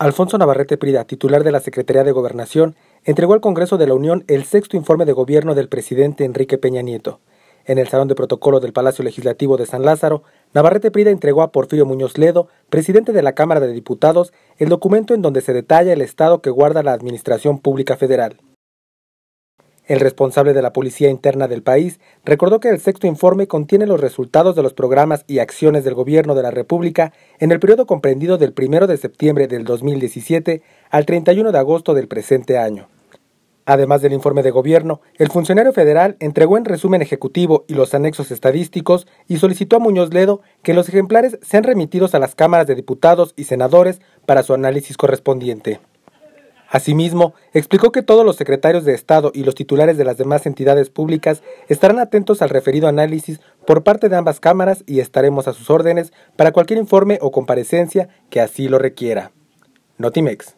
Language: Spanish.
Alfonso Navarrete Prida, titular de la Secretaría de Gobernación, entregó al Congreso de la Unión el sexto informe de gobierno del presidente Enrique Peña Nieto. En el Salón de Protocolo del Palacio Legislativo de San Lázaro, Navarrete Prida entregó a Porfirio Muñoz Ledo, presidente de la Cámara de Diputados, el documento en donde se detalla el estado que guarda la Administración Pública Federal. El responsable de la Policía Interna del país recordó que el sexto informe contiene los resultados de los programas y acciones del Gobierno de la República en el periodo comprendido del 1 de septiembre del 2017 al 31 de agosto del presente año. Además del informe de gobierno, el funcionario federal entregó en resumen ejecutivo y los anexos estadísticos y solicitó a Muñoz Ledo que los ejemplares sean remitidos a las cámaras de diputados y senadores para su análisis correspondiente. Asimismo, explicó que todos los secretarios de Estado y los titulares de las demás entidades públicas estarán atentos al referido análisis por parte de ambas cámaras y estaremos a sus órdenes para cualquier informe o comparecencia que así lo requiera. Notimex.